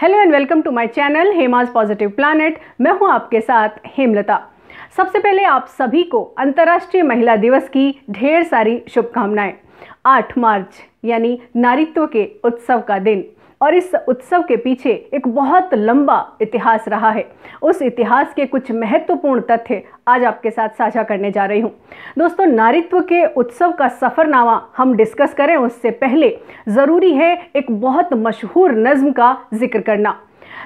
hello and welcome to my channel Hema's positive planet मैं हूं आपके साथ हेमलता सबसे पहले आप सभी को अंतर्राष्ट्रीय महिला दिवस की ढेर सारी शुभकामनाएं 8 मार्च यानी नारीत्व के उत्सव का दिन और इस उत्सव के पीछे एक बहुत लंबा इतिहास रहा है उस इतिहास के कुछ महत्वपूर्ण तथ्य आज आपके साथ साझा करने जा रही हूँ दोस्तों नारित्व के उत्सव का सफ़रनामा हम डिस्कस करें उससे पहले ज़रूरी है एक बहुत मशहूर नज्म का जिक्र करना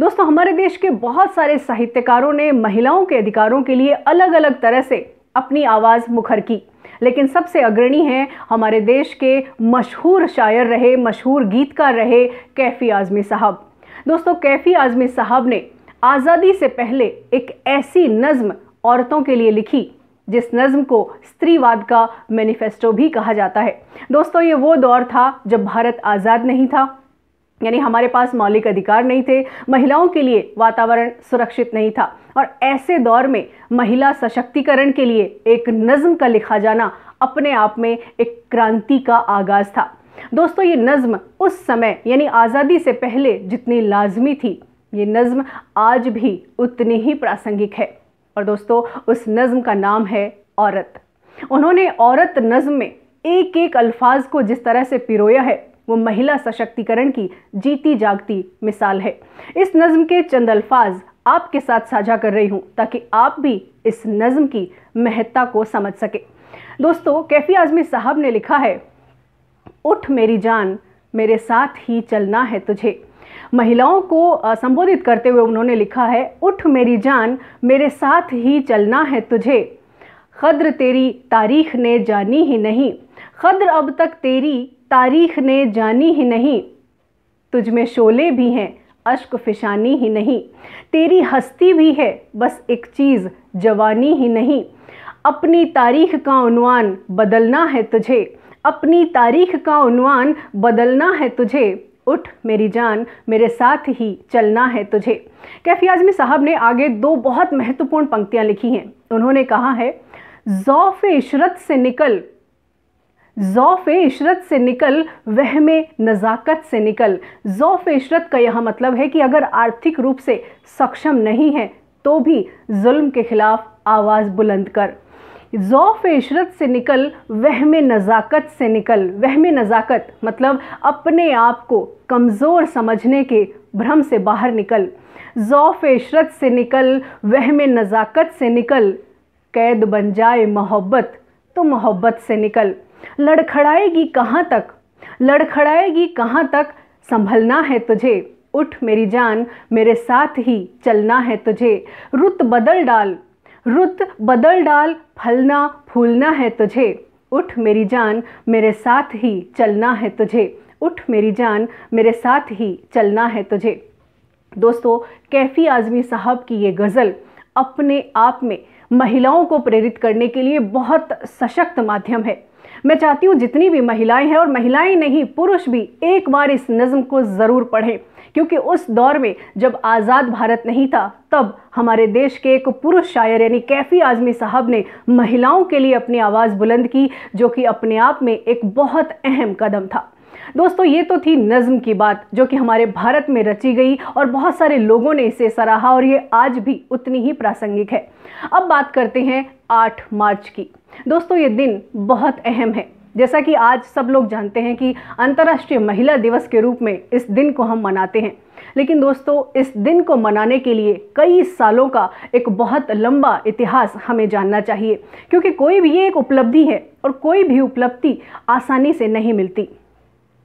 दोस्तों हमारे देश के बहुत सारे साहित्यकारों ने महिलाओं के अधिकारों के लिए अलग अलग तरह से अपनी आवाज़ मुखर की लेकिन सबसे अग्रणी हैं हमारे देश के मशहूर शायर रहे मशहूर गीतकार रहे कैफ़ी आज़मी साहब दोस्तों कैफ़ी आज़मी साहब ने आज़ादी से पहले एक ऐसी नज़म औरतों के लिए लिखी जिस नज़म को स्त्रीवाद का मैनिफेस्टो भी कहा जाता है दोस्तों ये वो दौर था जब भारत आज़ाद नहीं था यानी हमारे पास मौलिक अधिकार नहीं थे महिलाओं के लिए वातावरण सुरक्षित नहीं था और ऐसे दौर में महिला सशक्तिकरण के लिए एक नज्म का लिखा जाना अपने आप में एक क्रांति का आगाज़ था दोस्तों ये नज़्म उस समय यानी आज़ादी से पहले जितनी लाजमी थी ये नज्म आज भी उतनी ही प्रासंगिक है और दोस्तों उस नज्म का नाम है औरत उन्होंने औरत नज्म में एक एक अल्फाज को जिस तरह से पिरोया है वो महिला सशक्तिकरण की जीती जागती मिसाल है इस नज्म के चंद अल्फाज आपके साथ साझा कर रही हूँ ताकि आप भी इस नज्म की महत्ता को समझ सके दोस्तों कैफी आजमी साहब ने लिखा है उठ मेरी जान मेरे साथ ही चलना है तुझे महिलाओं को संबोधित करते हुए उन्होंने लिखा है उठ मेरी जान मेरे साथ ही चलना है तुझे खद्र तेरी तारीख ने जानी ही नहीं खद्र अब तक तेरी तारीख ने जानी ही नहीं तुझ में शोले भी हैं अश्क फिशानी ही नहीं तेरी हस्ती भी है बस एक चीज़ जवानी ही नहीं अपनी तारीख का उनवान बदलना है तुझे अपनी तारीख का उनवान बदलना है तुझे उठ मेरी जान मेरे साथ ही चलना है तुझे कैफी आजमी साहब ने आगे दो बहुत महत्वपूर्ण पंक्तियाँ लिखी हैं उन्होंने कहा है ज़ौफ़ इशरत से निकल ज़ौफ़ इशरत से निकल वह में नज़ाकत से निकल ज़ौफ़ इशरत का यह मतलब है कि अगर आर्थिक रूप से सक्षम नहीं है तो भी जुल्म के ख़िलाफ़ आवाज़ बुलंद कर ज़ौफ़ इशरत से निकल वह में नज़ाकत से निकल वह में नज़ाकत मतलब अपने आप को कमज़ोर समझने के भ्रम से बाहर निकल ज़ौफ़ इशरत से निकल वह में नज़ाकत से निकल कैद बन जाए मोहब्बत तो मोहब्बत से निकल लड़खड़ाएगी कहाँ तक लड़खड़ाएगी कहाँ तक संभलना है तुझे उठ मेरी जान मेरे साथ ही चलना है तुझे रुत बदल डाल रुत बदल डाल फलना फूलना है तुझे उठ मेरी जान मेरे साथ ही चलना है तुझे उठ मेरी जान मेरे साथ ही चलना है तुझे दोस्तों कैफ़ी आज़मी साहब की ये गज़ल अपने आप में महिलाओं को प्रेरित करने के लिए बहुत सशक्त माध्यम है मैं चाहती हूँ जितनी भी महिलाएं हैं और महिलाएं नहीं पुरुष भी एक बार इस नज़म को ज़रूर पढ़ें क्योंकि उस दौर में जब आज़ाद भारत नहीं था तब हमारे देश के एक पुरुष शायर यानी कैफ़ी आज़मी साहब ने महिलाओं के लिए अपनी आवाज़ बुलंद की जो कि अपने आप में एक बहुत अहम कदम था दोस्तों ये तो थी नज़म की बात जो कि हमारे भारत में रची गई और बहुत सारे लोगों ने इसे सराहा और ये आज भी उतनी ही प्रासंगिक है अब बात करते हैं 8 मार्च की दोस्तों ये दिन बहुत अहम है जैसा कि आज सब लोग जानते हैं कि अंतर्राष्ट्रीय महिला दिवस के रूप में इस दिन को हम मनाते हैं लेकिन दोस्तों इस दिन को मनाने के लिए कई सालों का एक बहुत लंबा इतिहास हमें जानना चाहिए क्योंकि कोई भी ये एक उपलब्धि है और कोई भी उपलब्धि आसानी से नहीं मिलती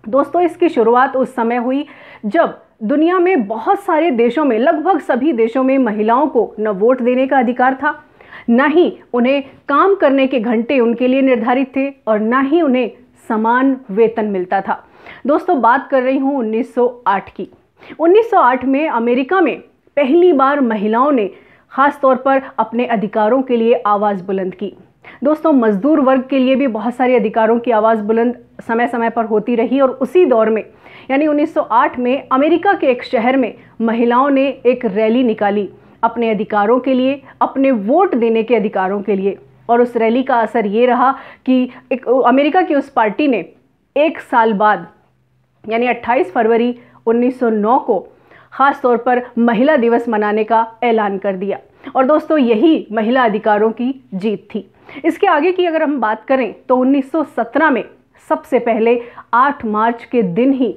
दोस्तों इसकी शुरुआत उस समय हुई जब दुनिया में बहुत सारे देशों में लगभग सभी देशों में महिलाओं को न वोट देने का अधिकार था ना ही उन्हें काम करने के घंटे उनके लिए निर्धारित थे और ना ही उन्हें समान वेतन मिलता था दोस्तों बात कर रही हूँ 1908 की 1908 में अमेरिका में पहली बार महिलाओं ने ख़ास तौर पर अपने अधिकारों के लिए आवाज़ बुलंद की दोस्तों मजदूर वर्ग के लिए भी बहुत सारे अधिकारों की आवाज़ बुलंद समय समय पर होती रही और उसी दौर में यानी 1908 में अमेरिका के एक शहर में महिलाओं ने एक रैली निकाली अपने अधिकारों के लिए अपने वोट देने के अधिकारों के लिए और उस रैली का असर ये रहा कि एक अमेरिका की उस पार्टी ने एक साल बाद यानी 28 फरवरी 1909 को ख़ास तौर पर महिला दिवस मनाने का ऐलान कर दिया और दोस्तों यही महिला अधिकारों की जीत थी इसके आगे की अगर हम बात करें तो 1917 में सबसे पहले 8 मार्च के दिन ही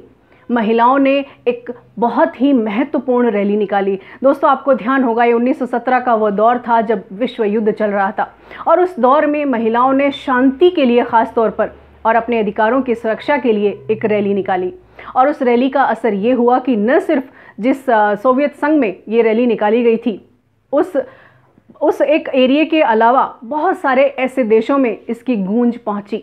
महिलाओं ने एक बहुत ही महत्वपूर्ण रैली निकाली दोस्तों आपको ध्यान होगा ये 1917 का वो दौर था जब विश्व युद्ध चल रहा था और उस दौर में महिलाओं ने शांति के लिए ख़ास तौर पर और अपने अधिकारों की सुरक्षा के लिए एक रैली निकाली और उस रैली का असर ये हुआ कि न सिर्फ जिस सोवियत संघ में ये रैली निकाली गई थी उस उस एक एरिए के अलावा बहुत सारे ऐसे देशों में इसकी गूंज पहुंची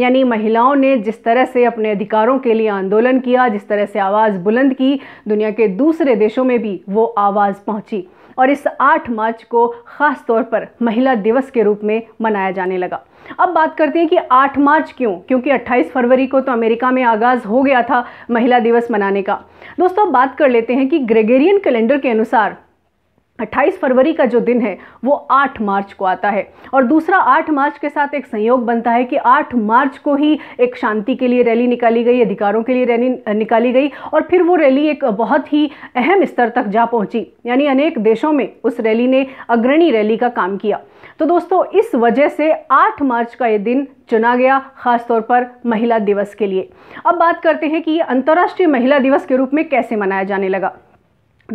यानी महिलाओं ने जिस तरह से अपने अधिकारों के लिए आंदोलन किया जिस तरह से आवाज़ बुलंद की दुनिया के दूसरे देशों में भी वो आवाज़ पहुंची और इस 8 मार्च को ख़ास तौर पर महिला दिवस के रूप में मनाया जाने लगा अब बात करते हैं कि 8 मार्च क्यों क्योंकि 28 फरवरी को तो अमेरिका में आगाज़ हो गया था महिला दिवस मनाने का दोस्तों बात कर लेते हैं कि ग्रेगेरियन कैलेंडर के अनुसार अट्ठाईस फरवरी का जो दिन है वो आठ मार्च को आता है और दूसरा आठ मार्च के साथ एक संयोग बनता है कि आठ मार्च को ही एक शांति के लिए रैली निकाली गई अधिकारों के लिए रैली निकाली गई और फिर वो रैली एक बहुत ही अहम स्तर तक जा पहुंची यानी अनेक देशों में उस रैली ने अग्रणी रैली का काम किया तो दोस्तों इस वजह से आठ मार्च का ये दिन चुना गया खासतौर पर महिला दिवस के लिए अब बात करते हैं कि ये अंतर्राष्ट्रीय महिला दिवस के रूप में कैसे मनाया जाने लगा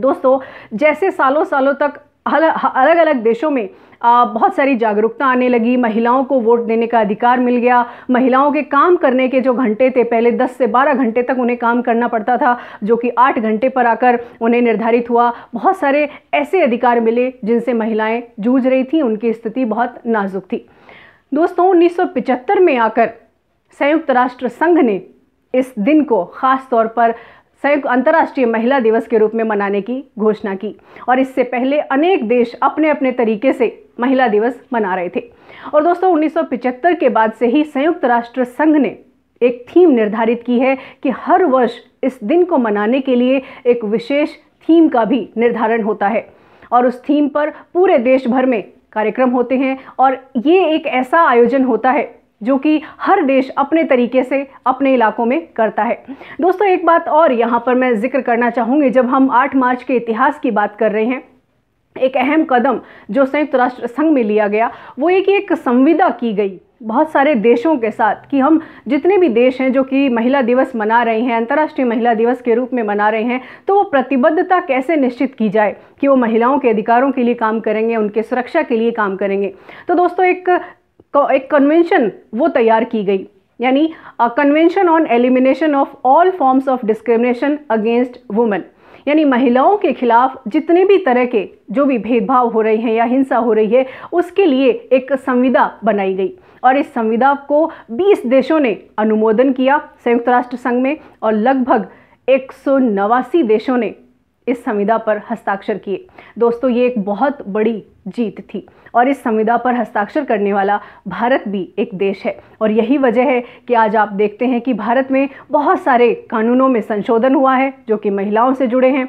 दोस्तों जैसे सालों सालों तक अलग अलग देशों में बहुत सारी जागरूकता आने लगी महिलाओं को वोट देने का अधिकार मिल गया महिलाओं के काम करने के जो घंटे थे पहले 10 से 12 घंटे तक उन्हें काम करना पड़ता था जो कि 8 घंटे पर आकर उन्हें निर्धारित हुआ बहुत सारे ऐसे अधिकार मिले जिनसे महिलाएं जूझ रही थी उनकी स्थिति बहुत नाजुक थी दोस्तों उन्नीस में आकर संयुक्त राष्ट्र संघ ने इस दिन को ख़ास तौर पर संयुक्त अंतर्राष्ट्रीय महिला दिवस के रूप में मनाने की घोषणा की और इससे पहले अनेक देश अपने अपने तरीके से महिला दिवस मना रहे थे और दोस्तों उन्नीस के बाद से ही संयुक्त राष्ट्र संघ ने एक थीम निर्धारित की है कि हर वर्ष इस दिन को मनाने के लिए एक विशेष थीम का भी निर्धारण होता है और उस थीम पर पूरे देश भर में कार्यक्रम होते हैं और ये एक ऐसा आयोजन होता है जो कि हर देश अपने तरीके से अपने इलाकों में करता है दोस्तों एक बात और यहाँ पर मैं जिक्र करना चाहूँगी जब हम आठ मार्च के इतिहास की बात कर रहे हैं एक अहम कदम जो संयुक्त राष्ट्र संघ में लिया गया वो ये कि एक संविदा की गई बहुत सारे देशों के साथ कि हम जितने भी देश हैं जो कि महिला दिवस मना रहे हैं अंतर्राष्ट्रीय महिला दिवस के रूप में मना रहे हैं तो वो प्रतिबद्धता कैसे निश्चित की जाए कि वो महिलाओं के अधिकारों के लिए काम करेंगे उनके सुरक्षा के लिए काम करेंगे तो दोस्तों एक एक कन्वेंशन वो तैयार की गई यानी convention on elimination of all forms of discrimination against women यानी महिलाओं के खिलाफ जितने भी तरह के जो भी भेदभाव हो रहे हैं या हिंसा हो रही है उसके लिए एक संविदा बनाई गई और इस संविदा को 20 देशों ने अनुमोदन किया संयुक्त राष्ट्र संघ में और लगभग एक देशों ने इस संविदा पर हस्ताक्षर किए दोस्तों ये एक बहुत बड़ी जीत थी और इस संविदा पर हस्ताक्षर करने वाला भारत भी एक देश है और यही वजह है कि आज आप देखते हैं कि भारत में बहुत सारे कानूनों में संशोधन हुआ है जो कि महिलाओं से जुड़े हैं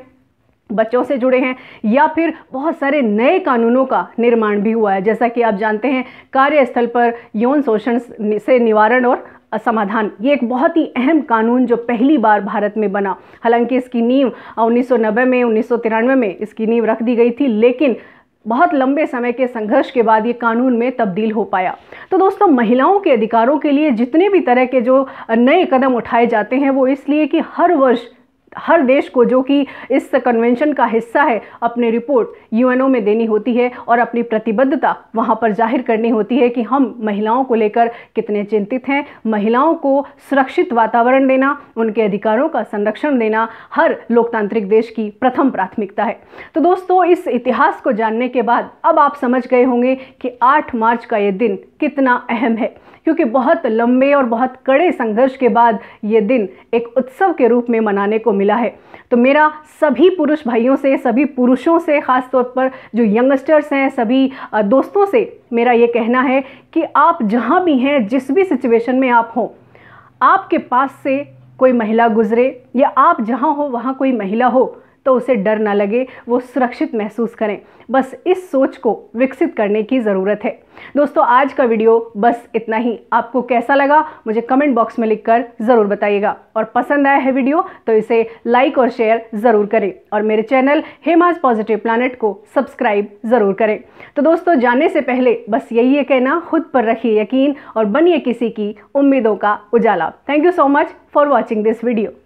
बच्चों से जुड़े हैं या फिर बहुत सारे नए कानूनों का निर्माण भी हुआ है जैसा कि आप जानते हैं कार्यस्थल पर यौन शोषण से निवारण और समाधान ये एक बहुत ही अहम कानून जो पहली बार भारत में बना हालांकि इसकी नींव उन्नीस में उन्नीस में इसकी नींव रख दी गई थी लेकिन बहुत लंबे समय के संघर्ष के बाद ये कानून में तब्दील हो पाया तो दोस्तों महिलाओं के अधिकारों के लिए जितने भी तरह के जो नए कदम उठाए जाते हैं वो इसलिए कि हर वर्ष हर देश को जो कि इस कन्वेंशन का हिस्सा है अपनी रिपोर्ट यूएनओ में देनी होती है और अपनी प्रतिबद्धता वहाँ पर जाहिर करनी होती है कि हम महिलाओं को लेकर कितने चिंतित हैं महिलाओं को सुरक्षित वातावरण देना उनके अधिकारों का संरक्षण देना हर लोकतांत्रिक देश की प्रथम प्राथमिकता है तो दोस्तों इस इतिहास को जानने के बाद अब आप समझ गए होंगे कि आठ मार्च का ये दिन कितना अहम है क्योंकि बहुत लंबे और बहुत कड़े संघर्ष के बाद ये दिन एक उत्सव के रूप में मनाने को मिला मिला है तो मेरा सभी पुरुष भाइयों से सभी पुरुषों से ख़ास तौर पर जो यंगस्टर्स हैं सभी दोस्तों से मेरा ये कहना है कि आप जहाँ भी हैं जिस भी सिचुएशन में आप हों आपके पास से कोई महिला गुजरे या आप जहाँ हो वहाँ कोई महिला हो तो उसे डर ना लगे वो सुरक्षित महसूस करें बस इस सोच को विकसित करने की ज़रूरत है दोस्तों आज का वीडियो बस इतना ही आपको कैसा लगा मुझे कमेंट बॉक्स में लिखकर ज़रूर बताइएगा और पसंद आया है वीडियो तो इसे लाइक और शेयर ज़रूर करें और मेरे चैनल हेमाज पॉजिटिव प्लानट को सब्सक्राइब ज़रूर करें तो दोस्तों जाने से पहले बस यही है कहना खुद पर रखिए यकीन और बनिए किसी की उम्मीदों का उजाला thank you so much for watching this video